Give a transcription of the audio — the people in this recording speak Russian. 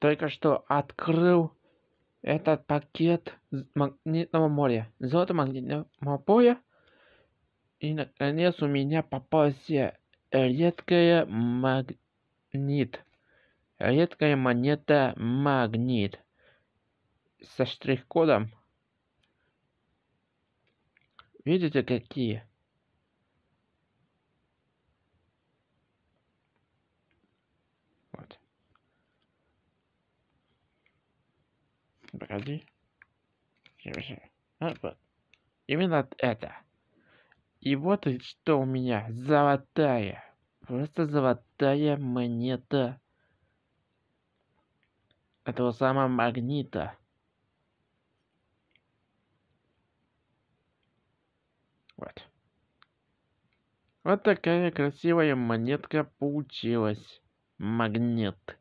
только что открыл этот пакет магнитного моря, золото магнитного поля. И наконец у меня попался редкая магнит. Редкая монета магнит. Со штрих-кодом. Видите какие? Погоди. А, вот. Именно это. И вот что у меня. Золотая. Просто золотая монета. Этого самого магнита. Вот. Вот такая красивая монетка получилась. Магнит.